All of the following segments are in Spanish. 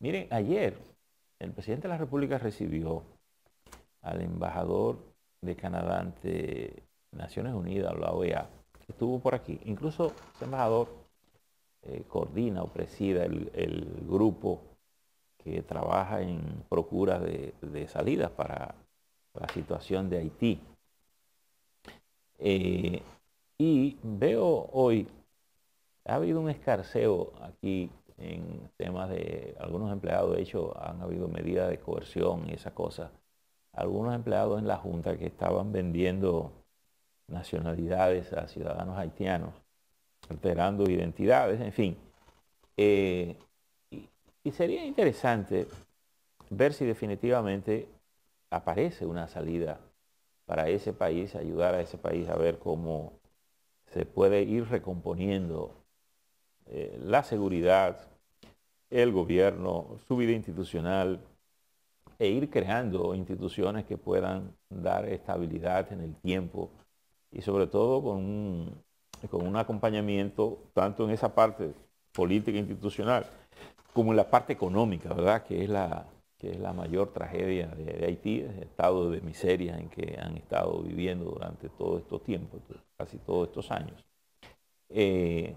Miren, ayer el presidente de la República recibió al embajador de Canadá ante Naciones Unidas, la OEA, que estuvo por aquí. Incluso ese embajador eh, coordina o presida el, grupo que trabaja en procura de, salidas para la situación de Haití. Eh, y veo hoy, ha habido un escarceo aquí en temas de algunos empleados, de hecho, han habido medidas de coerción y esa cosa. Algunos empleados en la Junta que estaban vendiendo nacionalidades a ciudadanos haitianos, alterando identidades, en fin. Eh, y sería interesante ver si definitivamente aparece una salida para ese país, ayudar a ese país a ver cómo se puede ir recomponiendo eh, la seguridad, el gobierno, su vida institucional, e ir creando instituciones que puedan dar estabilidad en el tiempo y sobre todo con un, con un acompañamiento tanto en esa parte política e institucional como en la parte económica, ¿verdad? Que es la, que es la mayor tragedia de, Haití, el estado de miseria en que han estado viviendo durante todo estos tiempos, casi todos estos años. Eh,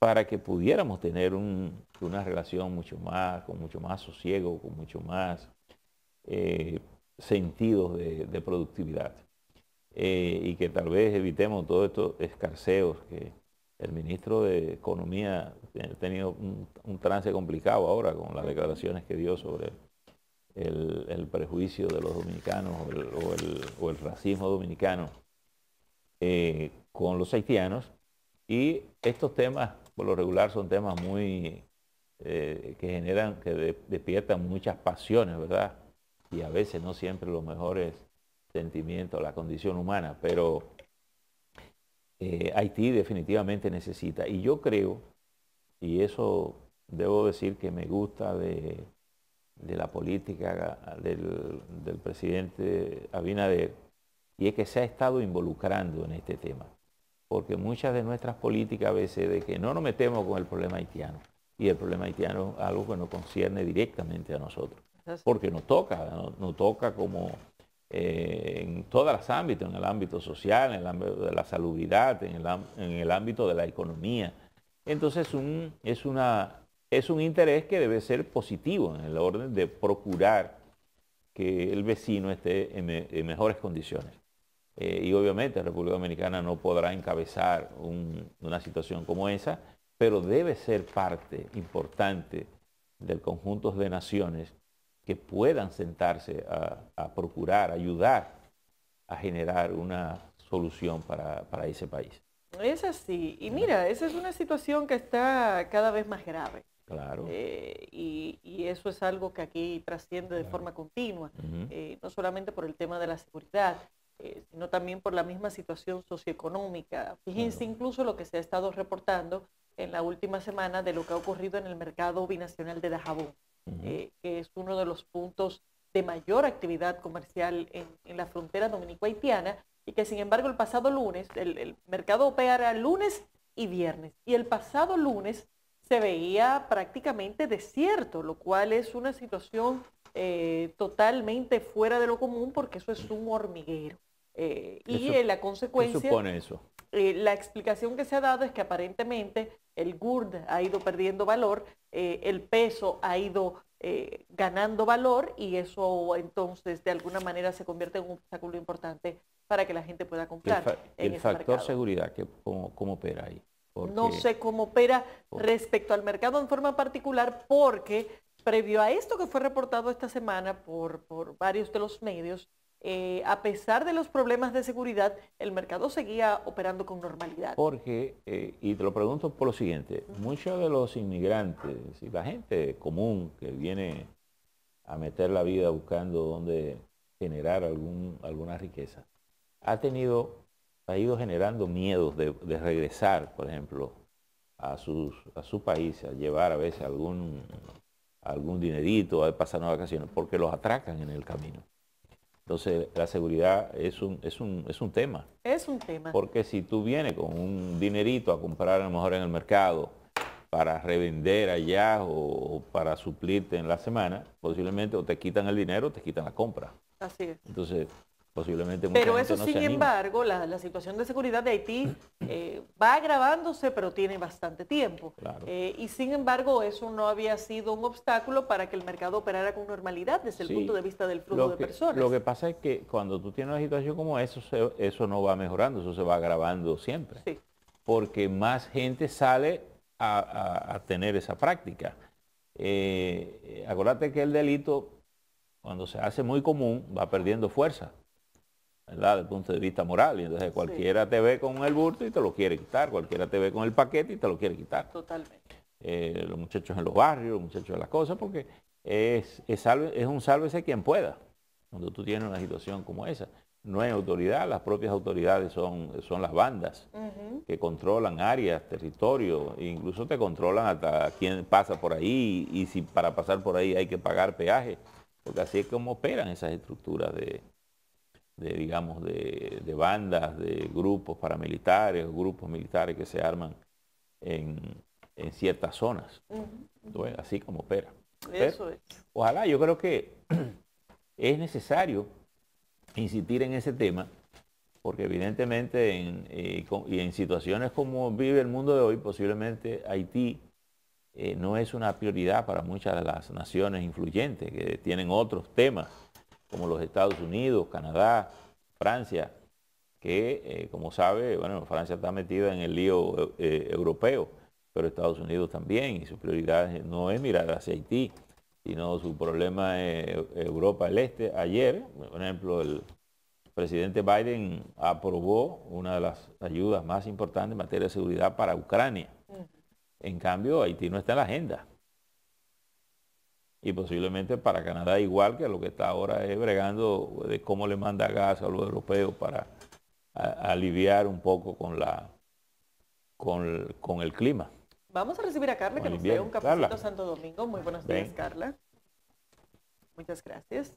para que pudiéramos tener una relación mucho más, con mucho más sosiego, con mucho más eh, sentidos de, productividad. Eh, y que tal vez evitemos todos estos escarceos que el ministro de Economía ha tenido un, trance complicado ahora con las declaraciones que dio sobre el, prejuicio de los dominicanos o el, racismo dominicano eh, con los haitianos. Y estos temas por lo regular son temas muy eh, que generan, que despiertan muchas pasiones, ¿verdad? Y a veces no siempre los mejores sentimientos, la condición humana, pero eh, Haití definitivamente necesita. Y yo creo, y eso debo decir que me gusta de, la política del presidente Abinader, y es que se ha estado involucrando en este tema porque muchas de nuestras políticas a veces de que no nos metemos con el problema haitiano. Y el problema haitiano es algo que nos concierne directamente a nosotros. Porque nos toca, nos, toca como eh, en todos los ámbitos, en el ámbito social, en el ámbito de la salubridad, en el, ámbito de la economía. Entonces es, un interés que debe ser positivo en el orden de procurar que el vecino esté en mejores condiciones. Eh, y obviamente la República Dominicana no podrá encabezar una situación como esa, pero debe ser parte importante del conjunto de naciones que puedan sentarse a, procurar, ayudar a generar una solución para, ese país. Es así. Y mira, esa es una situación que está cada vez más grave. Claro. Eh, y, eso es algo que aquí trasciende de forma continua, eh, no solamente por el tema de la seguridad, eh, sino también por la misma situación socioeconómica. Fíjense incluso lo que se ha estado reportando en la última semana de lo que ha ocurrido en el mercado binacional de Dajabón, eh, que es uno de los puntos de mayor actividad comercial en, la frontera dominico-haitiana y que sin embargo el pasado lunes, el, mercado opera lunes y viernes y el pasado lunes se veía prácticamente desierto, lo cual es una situación eh, totalmente fuera de lo común porque eso es un hormiguero. Eh, y la consecuencia... eso? Eh, la explicación que se ha dado es que aparentemente el GURD ha ido perdiendo valor, eh, el peso ha ido ganando valor y eso entonces de alguna manera se convierte en un obstáculo importante para que la gente pueda comprar. El, el factor seguridad, que, ¿cómo, opera ahí? No sé cómo opera respecto al mercado en forma particular porque previo a esto que fue reportado esta semana por, por varios de los medios, eh, a pesar de los problemas de seguridad, el mercado seguía operando con normalidad. Porque, eh, y te lo pregunto por lo siguiente, muchos de los inmigrantes y la gente común que viene a meter la vida buscando dónde generar alguna riqueza, ha tenido, ha ido generando miedos de, regresar, por ejemplo, a, sus, a su país, a llevar a veces algún, algún dinerito, a pasar una vacaciones, porque los atracan en el camino. Entonces, la seguridad es un, es, un, tema. Es un tema. Porque si tú vienes con un dinerito a comprar a lo mejor en el mercado para revender allá o, o para suplirte en la semana, posiblemente o te quitan el dinero o te quitan la compra. Así es. Entonces, posiblemente Pero eso, sin embargo, la, situación de seguridad de Haití eh, va agravándose, pero tiene bastante tiempo. Eh, y sin embargo, eso no había sido un obstáculo para que el mercado operara con normalidad desde el punto de vista del flujo de personas. Lo que pasa es que cuando tú tienes una situación como eso, eso no va mejorando, eso se va agravando siempre. Porque más gente sale a, tener esa práctica. Eh, acuérdate que el delito, cuando se hace muy común, va perdiendo fuerza desde el punto de vista moral. Y entonces cualquiera te ve con el burto y te lo quiere quitar, cualquiera te ve con el paquete y te lo quiere quitar. Totalmente. Eh, los muchachos en los barrios, los muchachos de las cosas, porque es, es, salve, es un sálvese quien pueda, cuando tú tienes una situación como esa. No hay autoridad, las propias autoridades son, son las bandas que controlan áreas, territorio, e incluso te controlan hasta quién pasa por ahí y si para pasar por ahí hay que pagar peaje, porque así es como operan esas estructuras de, de digamos, de, bandas, de grupos paramilitares, grupos militares que se arman en, ciertas zonas. así como opera. Eso es. Ojalá, yo creo que es necesario insistir en ese tema, porque evidentemente en, eh, y en situaciones como vive el mundo de hoy, posiblemente Haití eh, no es una prioridad para muchas de las naciones influyentes que tienen otros temas como los Estados Unidos, Canadá, Francia, que eh, como sabe, bueno, Francia está metida en el lío eh, eh, europeo, pero Estados Unidos también, y su prioridad no es mirar hacia Haití, sino su problema es Europa del Este. Ayer, por ejemplo, el presidente Biden aprobó una de las ayudas más importantes en materia de seguridad para Ucrania. Mm. En cambio, Haití no está en la agenda y posiblemente para Canadá igual que lo que está ahora es bregando de cómo le manda gas a los europeos para aliviar un poco con la con el, clima. Vamos a recibir a Carla que nos dé un capítulo Santo Domingo. Muy buenas tardes, Carla. Muchas gracias.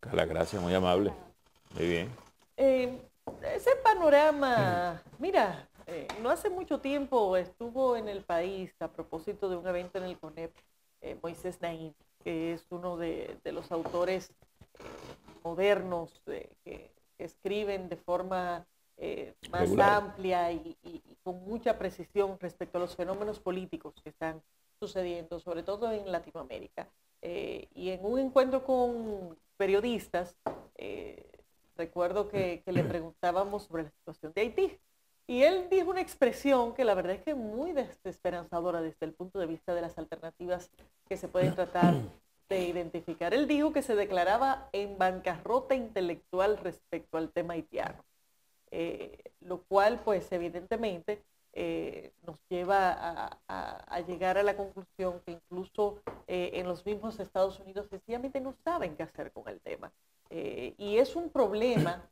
Carla, gracias, muy amable. Muy bien. Eh, ese panorama, mira, eh, no hace mucho tiempo estuvo en el país a propósito de un evento en el CONEP eh, Moisés Naim, que es uno de, los autores modernos eh, que escriben de forma eh, más amplia y, con mucha precisión respecto a los fenómenos políticos que están sucediendo, sobre todo en Latinoamérica. y en un encuentro con periodistas, recuerdo que, le preguntábamos sobre la situación de Haití y él dijo una expresión que la verdad es que muy desesperanzadora desde el punto de vista de las alternativas que se pueden tratar de identificar. Él dijo que se declaraba en bancarrota intelectual respecto al tema haitiano, eh, lo cual pues evidentemente eh, nos lleva a, llegar a la conclusión que incluso eh, en los mismos Estados Unidos sencillamente no saben qué hacer con el tema. y es un problema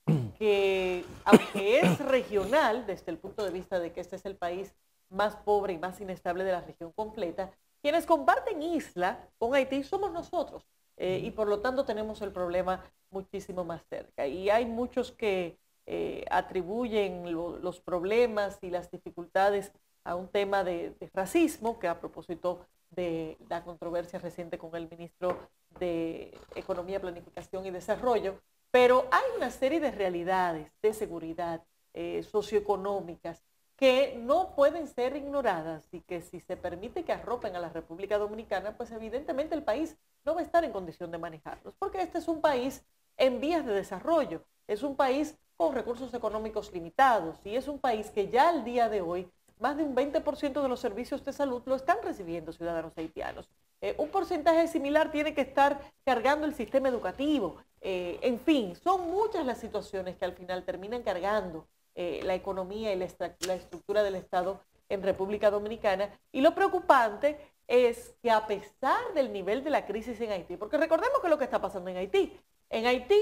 que aunque es regional, desde el punto de vista de que este es el país más pobre y más inestable de la región completa, quienes comparten isla con Haití somos nosotros. Eh, y por lo tanto tenemos el problema muchísimo más cerca. Y hay muchos que eh, atribuyen los problemas y las dificultades a un tema de, racismo, que a propósito de la controversia reciente con el ministro de Economía, Planificación y Desarrollo, pero hay una serie de realidades de seguridad eh, socioeconómicas que no pueden ser ignoradas y que si se permite que arropen a la República Dominicana, pues evidentemente el país no va a estar en condición de manejarlos, porque este es un país en vías de desarrollo, es un país con recursos económicos limitados y es un país que ya al día de hoy más de un 20% de los servicios de salud lo están recibiendo ciudadanos haitianos. Eh, un porcentaje similar tiene que estar cargando el sistema educativo. Eh, en fin, son muchas las situaciones que al final terminan cargando eh, la economía y la, estructura del Estado en República Dominicana. Y lo preocupante es que a pesar del nivel de la crisis en Haití, porque recordemos que lo que está pasando en Haití, en Haití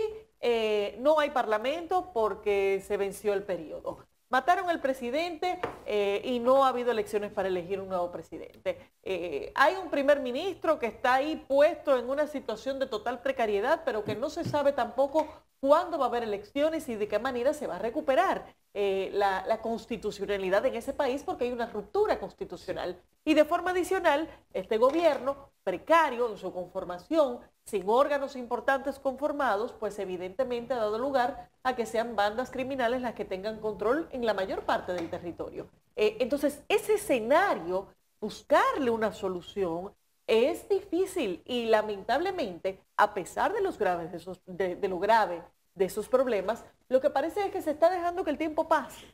no hay parlamento porque se venció el periodo. Mataron al presidente eh, y no ha habido elecciones para elegir un nuevo presidente. Eh, hay un primer ministro que está ahí puesto en una situación de total precariedad, pero que no se sabe tampoco cuándo va a haber elecciones y de qué manera se va a recuperar eh, la, constitucionalidad en ese país porque hay una ruptura constitucional. Y de forma adicional, este gobierno precario en su conformación, sin órganos importantes conformados, pues evidentemente ha dado lugar a que sean bandas criminales las que tengan control en la mayor parte del territorio. Eh, entonces, ese escenario, buscarle una solución, es difícil y lamentablemente, a pesar de, los graves lo grave de esos problemas, lo que parece es que se está dejando que el tiempo pase.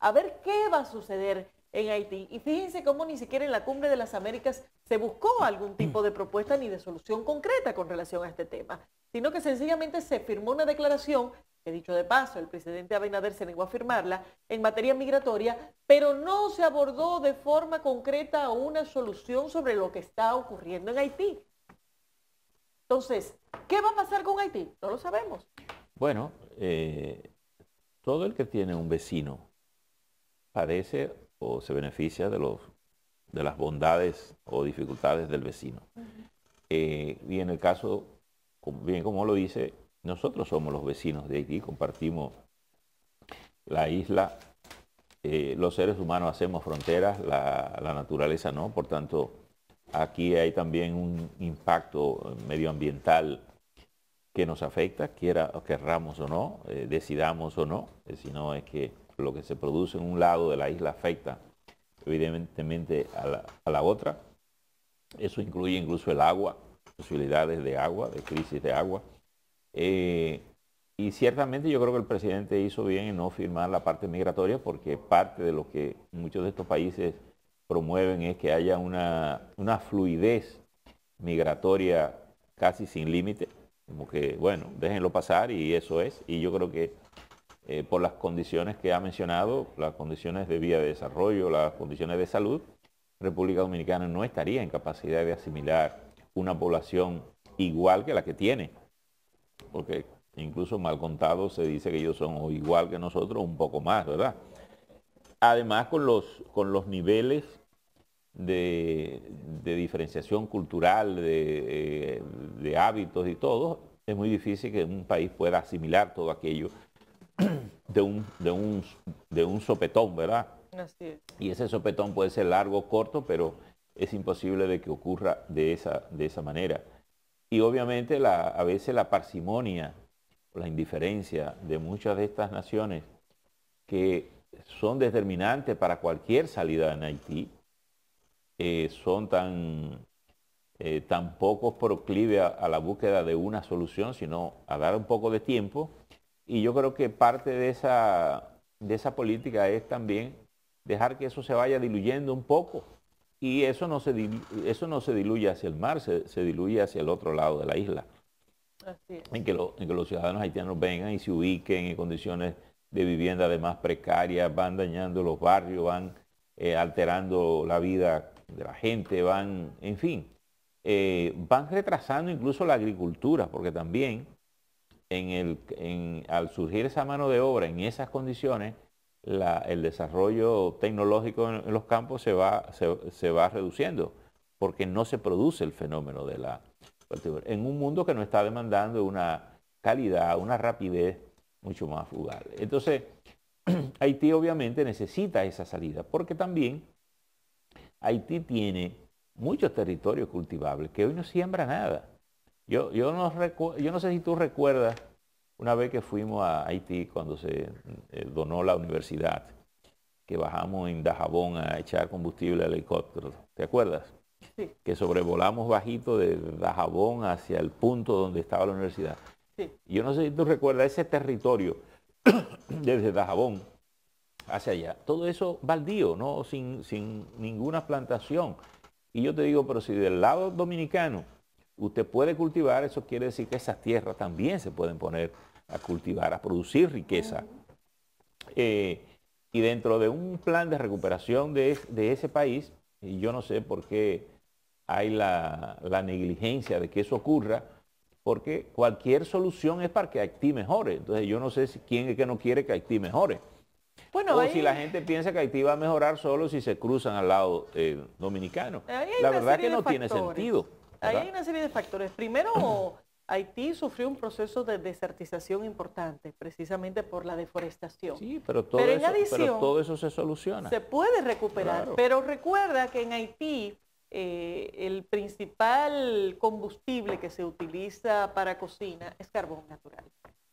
A ver qué va a suceder en Haití. Y fíjense cómo ni siquiera en la Cumbre de las Américas se buscó algún tipo de propuesta ni de solución concreta con relación a este tema, sino que sencillamente se firmó una declaración, que dicho de paso, el presidente Abinader se negó a firmarla, en materia migratoria, pero no se abordó de forma concreta una solución sobre lo que está ocurriendo en Haití. Entonces, ¿qué va a pasar con Haití? No lo sabemos. Bueno, eh, todo el que tiene un vecino parece o se beneficia de, los, de las bondades o dificultades del vecino. Eh, y en el caso, bien como lo dice, nosotros somos los vecinos de aquí, compartimos la isla, eh, los seres humanos hacemos fronteras, la, naturaleza no, por tanto, aquí hay también un impacto medioambiental que nos afecta, quiera, querramos o no, eh, decidamos o no, si no es que lo que se produce en un lado de la isla afecta evidentemente a la, otra. Eso incluye incluso el agua, posibilidades de agua, de crisis de agua. Eh, y ciertamente yo creo que el presidente hizo bien en no firmar la parte migratoria porque parte de lo que muchos de estos países promueven es que haya una, una fluidez migratoria casi sin límite, como que, bueno, déjenlo pasar y eso es. Y yo creo que eh, por las condiciones que ha mencionado, las condiciones de vía de desarrollo, las condiciones de salud, República Dominicana no estaría en capacidad de asimilar una población igual que la que tiene, porque incluso mal contado se dice que ellos son igual que nosotros, un poco más, ¿verdad? Además con los, con los niveles de, diferenciación cultural, de hábitos y todo, es muy difícil que un país pueda asimilar todo aquello de un, de un, de un sopetón, ¿verdad? Y ese sopetón puede ser largo o corto, pero es imposible de que ocurra de esa, de esa manera. Y obviamente la, a veces la parsimonia, la indiferencia de muchas de estas naciones que son determinantes para cualquier salida en Haití, eh, son tan, eh, tan pocos proclive a la búsqueda de una solución, sino a dar un poco de tiempo y yo creo que parte de esa, de esa política es también dejar que eso se vaya diluyendo un poco. Y eso no se, eso no se diluye hacia el mar, se, diluye hacia el otro lado de la isla. En, que los ciudadanos haitianos vengan y se ubiquen en condiciones de vivienda además precarias, van dañando los barrios, van eh, alterando la vida de la gente, van, en fin, eh, van retrasando incluso la agricultura, porque también al surgir esa mano de obra en esas condiciones, el desarrollo tecnológico en, los campos se va, va reduciendo, porque no se produce el fenómeno de la en un mundo que no está demandando una calidad, una rapidez mucho más frugal. Entonces, Haití obviamente necesita esa salida, porque también Haití tiene muchos territorios cultivables que hoy no siembra nada. Yo, no no sé si tú recuerdas una vez que fuimos a Haití cuando se eh, donó la universidad, que bajamos en Dajabón a echar combustible al helicóptero, ¿te acuerdas? Que sobrevolamos bajito de Dajabón hacia el punto donde estaba la universidad. Yo no sé si tú recuerdas ese territorio desde Dajabón hacia allá. Todo eso baldío, ¿no? Sin, sin ninguna plantación. Y yo te digo, pero si del lado dominicano usted puede cultivar, eso quiere decir que esas tierras también se pueden poner a cultivar, a producir riqueza. Eh, y dentro de un plan de recuperación de, ese país, y yo no sé por qué hay la, negligencia de que eso ocurra, porque cualquier solución es para que Haití mejore. Entonces yo no sé quién es que no quiere que Haití mejore. Bueno, o si la gente piensa que Haití va a mejorar solo si se cruzan al lado eh, dominicano. La verdad que no tiene sentido. Hay una serie de factores. Primero, Haití sufrió un proceso de desertización importante, precisamente por la deforestación. Sí, pero todo, eso, se soluciona. Se puede recuperar, pero recuerda que en Haití eh, el principal combustible que se utiliza para cocina es carbón natural.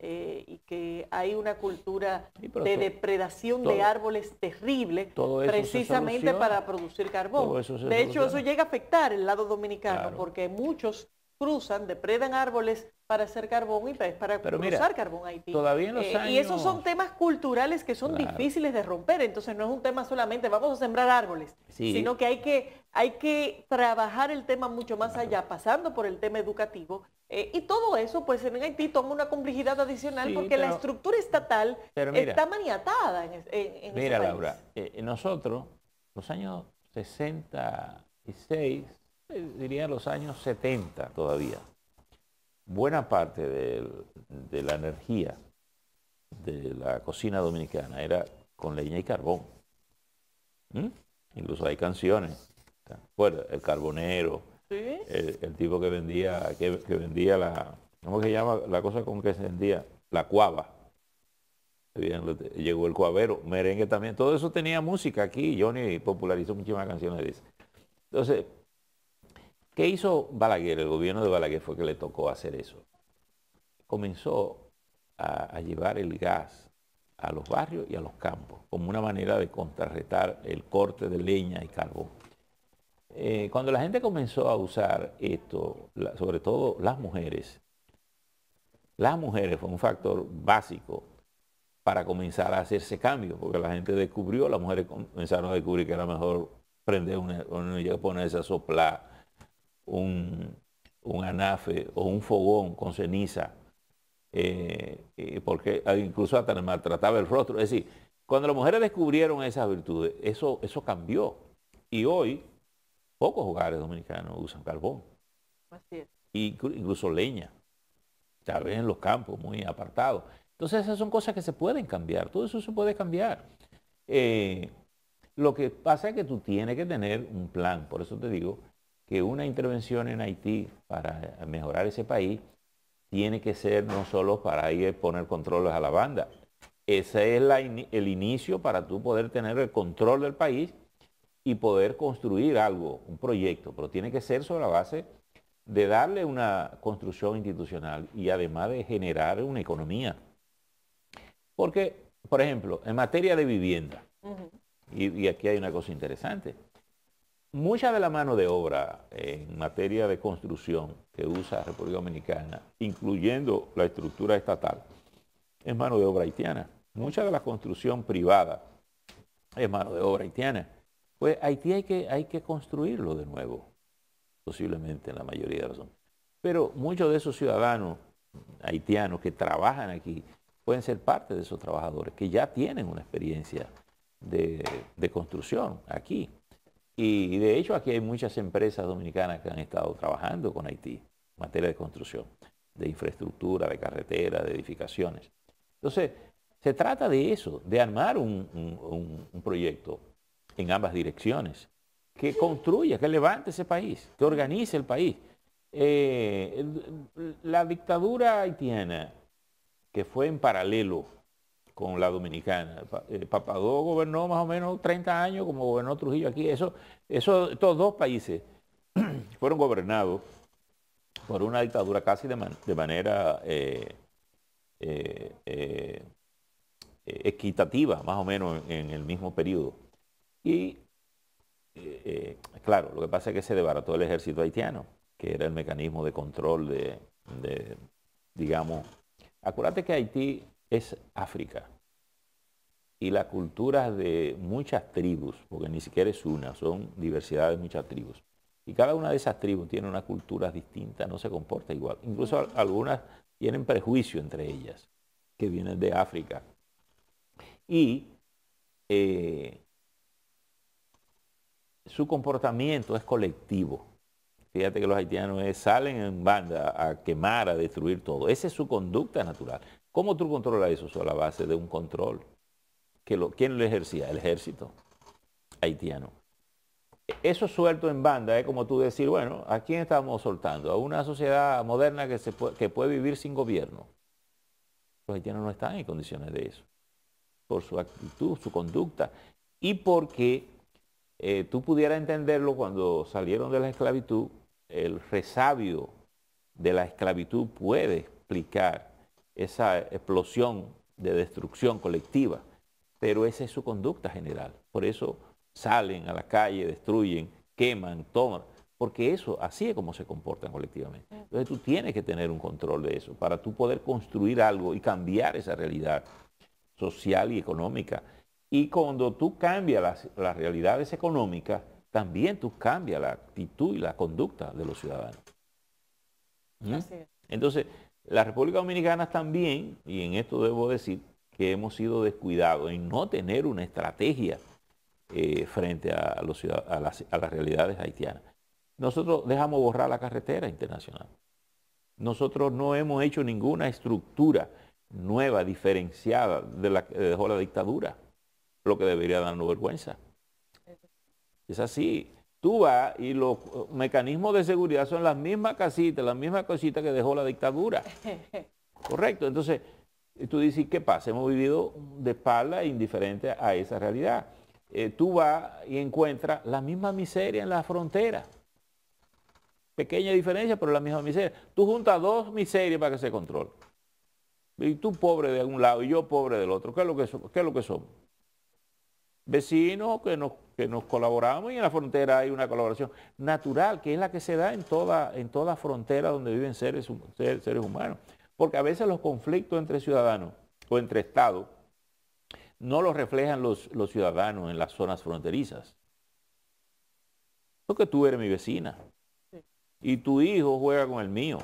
Eh, y que hay una cultura de depredación de árboles terrible precisamente para producir carbón. de hecho, eso llega a afectar el lado dominicano porque muchos cruzan, depredan árboles para hacer carbón y para cruzar carbón Haití. Todavía en los eh, Y esos son temas culturales que son difíciles de romper, entonces no es un tema solamente vamos a sembrar árboles, sino que hay, que hay que trabajar el tema mucho más allá, pasando por el tema educativo. Eh, y todo eso, pues en Haití toma una complejidad adicional porque la estructura estatal está maniatada en, Mira, Laura, eh, nosotros, los años 66, eh, diría los años 70 todavía, buena parte de, la energía de la cocina dominicana era con leña y carbón. ¿Mm? Incluso hay canciones. Bueno, el carbonero, el, tipo que vendía, que, vendía la, ¿cómo se llama? La cosa con que se vendía, la cuava. llegó el cuavero, merengue también, todo eso tenía música aquí, Johnny popularizó muchísimas canciones de eso. Entonces, ¿Qué hizo Balaguer? El gobierno de Balaguer fue que le tocó hacer eso. Comenzó a, llevar el gas a los barrios y a los campos, como una manera de contrarrestar el corte de leña y carbón. Eh, cuando la gente comenzó a usar esto, sobre todo las mujeres, las mujeres fue un factor básico para comenzar a hacerse cambio, porque la gente descubrió, las mujeres comenzaron a descubrir que era mejor prender una, una ponerse a soplar un, un anafe o un fogón con ceniza, eh, porque ah, incluso hasta maltrataba el rostro. Es decir, cuando las mujeres descubrieron esas virtudes, eso, eso cambió. Y hoy, pocos hogares dominicanos usan carbón. incluso leña. Tal vez en los campos muy apartados. Entonces esas son cosas que se pueden cambiar. Todo eso se puede cambiar. Eh, lo que pasa es que tú tienes que tener un plan. Por eso te digo que una intervención en Haití para mejorar ese país tiene que ser no solo para ir poner controles a la banda. Ese es el inicio para tú poder tener el control del país y poder construir algo, un proyecto, pero tiene que ser sobre la base de darle una construcción institucional y además de generar una economía. Porque, por ejemplo, en materia de vivienda, y aquí hay una cosa interesante, Mucha de la mano de obra en materia de construcción que usa República Dominicana, incluyendo la estructura estatal, es mano de obra haitiana. Mucha de la construcción privada es mano de obra haitiana. Pues Haití hay que, hay que construirlo de nuevo, posiblemente en la mayoría de las zonas. Pero muchos de esos ciudadanos haitianos que trabajan aquí pueden ser parte de esos trabajadores que ya tienen una experiencia de, de construcción aquí. Y de hecho aquí hay muchas empresas dominicanas que han estado trabajando con Haití en materia de construcción, de infraestructura, de carretera, de edificaciones. Entonces, se trata de eso, de armar un, proyecto en ambas direcciones, que construya, que levante ese país, que organice el país. Eh, la dictadura haitiana, que fue en paralelo con la dominicana. Eh, Papadó gobernó más o menos 30 años como gobernó Trujillo aquí. Eso, eso, estos dos países fueron gobernados por una dictadura casi de, manera eh, eh, equitativa, más o menos en, el mismo periodo. Y claro, lo que pasa es que se debarató... el ejército haitiano, que era el mecanismo de control de, de digamos, acuérdate que Haití es África. Y la cultura de muchas tribus, porque ni siquiera es una, son diversidad de muchas tribus. Y cada una de esas tribus tiene una cultura distinta, no se comporta igual. Incluso algunas tienen prejuicio entre ellas, que vienen de África. Y eh, su comportamiento es colectivo. Fíjate que los haitianos salen en banda a quemar, a destruir todo. Esa es su conducta natural. ¿Cómo tú controlas eso? la base de un control. Que ¿Quién lo ejercía? El ejército haitiano. Eso suelto en banda es como tú decir, bueno, ¿a quién estamos soltando? A una sociedad moderna que, se puede, vivir sin gobierno. Los haitianos no están en condiciones de eso. Por su actitud, su conducta. Y porque eh, tú pudieras entenderlo cuando salieron de la esclavitud, el resabio de la esclavitud puede explicar esa explosión de destrucción colectiva, pero esa es su conducta general. Por eso salen a la calle, destruyen, queman, toman, porque eso, así es como se comportan colectivamente. Entonces tú tienes que tener un control de eso para tú poder construir algo y cambiar esa realidad social y económica. Y cuando tú cambias las, realidades económicas, también tú cambias la actitud y la conducta de los ciudadanos. ¿Mm? Entonces, la República Dominicana también, y en esto debo decir que hemos sido descuidados en no tener una estrategia eh, frente a, las, a las realidades haitianas. Nosotros dejamos borrar la carretera internacional. Nosotros no hemos hecho ninguna estructura nueva, diferenciada de la que dejó la dictadura, lo que debería darnos vergüenza. Es así. Tú vas y los eh, mecanismos de seguridad son las mismas casitas, las mismas cositas que dejó la dictadura. Correcto. Entonces, eh, tú dices, ¿qué pasa? Hemos vivido de espalda indiferente a esa realidad. Eh, tú vas y encuentras la misma miseria en la frontera. Pequeña diferencia, pero la misma miseria. Tú juntas dos miserias para que se controle. Y tú pobre de un lado y yo pobre del otro. lo que, qué es lo que somos? Vecinos que nos que nos colaboramos y en la frontera hay una colaboración natural, que es la que se da en toda, en toda frontera donde viven seres, seres humanos. Porque a veces los conflictos entre ciudadanos o entre estados no los reflejan los, ciudadanos en las zonas fronterizas. Porque tú eres mi vecina. Y tu hijo juega con el mío.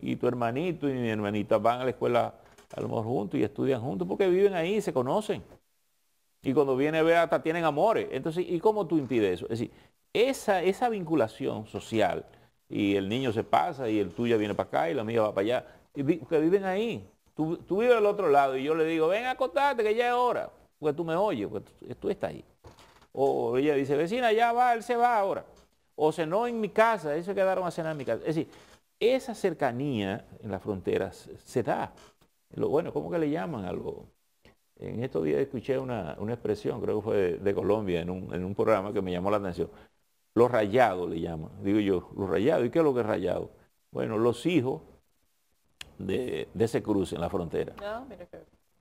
Y tu hermanito y mi hermanita van a la escuela a lo mejor juntos y estudian juntos porque viven ahí, y se conocen y cuando viene ve hasta tienen amores. Entonces, ¿y cómo tú impides eso? Es decir, esa, esa vinculación social, y el niño se pasa y el tuyo viene para acá y la mía va para allá, y que viven ahí. Tú, tú, vives al otro lado y yo le digo, ven a acostarte que ya es hora, porque tú me oyes, porque tú, estás ahí. O ella dice, vecina, ya va, él se va ahora. O cenó en mi casa, ellos quedaron a cenar en mi casa. Es decir, esa cercanía en las fronteras se da. Lo, bueno, ¿cómo que le llaman a en estos días escuché una, expresión, creo que fue de, Colombia, en un, programa que me llamó la atención. Los rayados le llaman, digo yo, los rayados. ¿Y qué es lo que es rayado? Bueno, los hijos de, ese cruce en la frontera.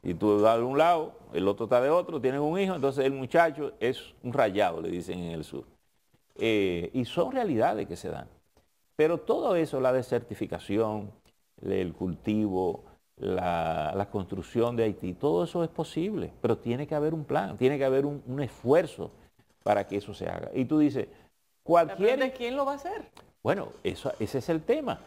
Y tú vas de un lado, el otro está de otro, tienen un hijo, entonces el muchacho es un rayado, le dicen en el sur. Eh, y son realidades que se dan. Pero todo eso, la desertificación, el cultivo, la, la, construcción de Haití. Todo eso es posible, pero tiene que haber un plan, tiene que haber un, esfuerzo para que eso se haga. Y tú dices, cualquier... ¿Quién lo va a hacer? Bueno, eso, ese es el tema.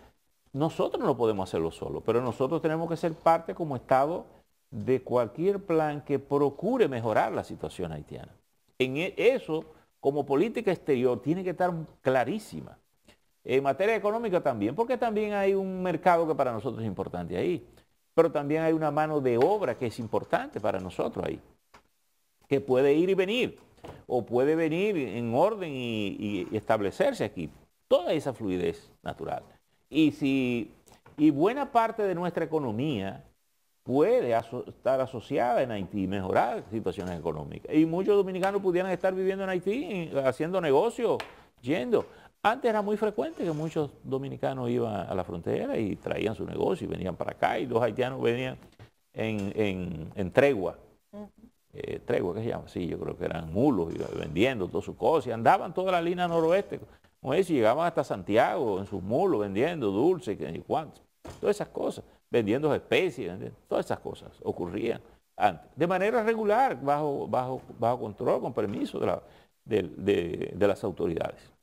Nosotros no podemos hacerlo solo, pero nosotros tenemos que ser parte como Estado de cualquier plan que procure mejorar la situación haitiana. En e, eso, como política exterior, tiene que estar clarísima. En materia económica también, porque también hay un mercado que para nosotros es importante ahí pero también hay una mano de obra que es importante para nosotros ahí, que puede ir y venir, o puede venir en orden y, establecerse aquí. Toda esa fluidez natural. Y, si, buena parte de nuestra economía puede estar asociada en Haití, mejorar situaciones económicas. Y muchos dominicanos pudieran estar viviendo en Haití, haciendo negocios, yendo. Antes era muy frecuente que muchos dominicanos iban a la frontera y traían su negocio y venían para acá y los haitianos venían en, tregua. Eh, tregua, ¿qué se llama? Sí, yo creo que eran mulos, vendiendo todas sus cosas y andaban toda la línea noroeste. Como eso, llegaban hasta Santiago en sus mulos vendiendo dulces y cuantos. Todas esas cosas, vendiendo especies, todas esas cosas ocurrían antes. De manera regular, bajo, bajo, bajo control, con permiso de las autoridades.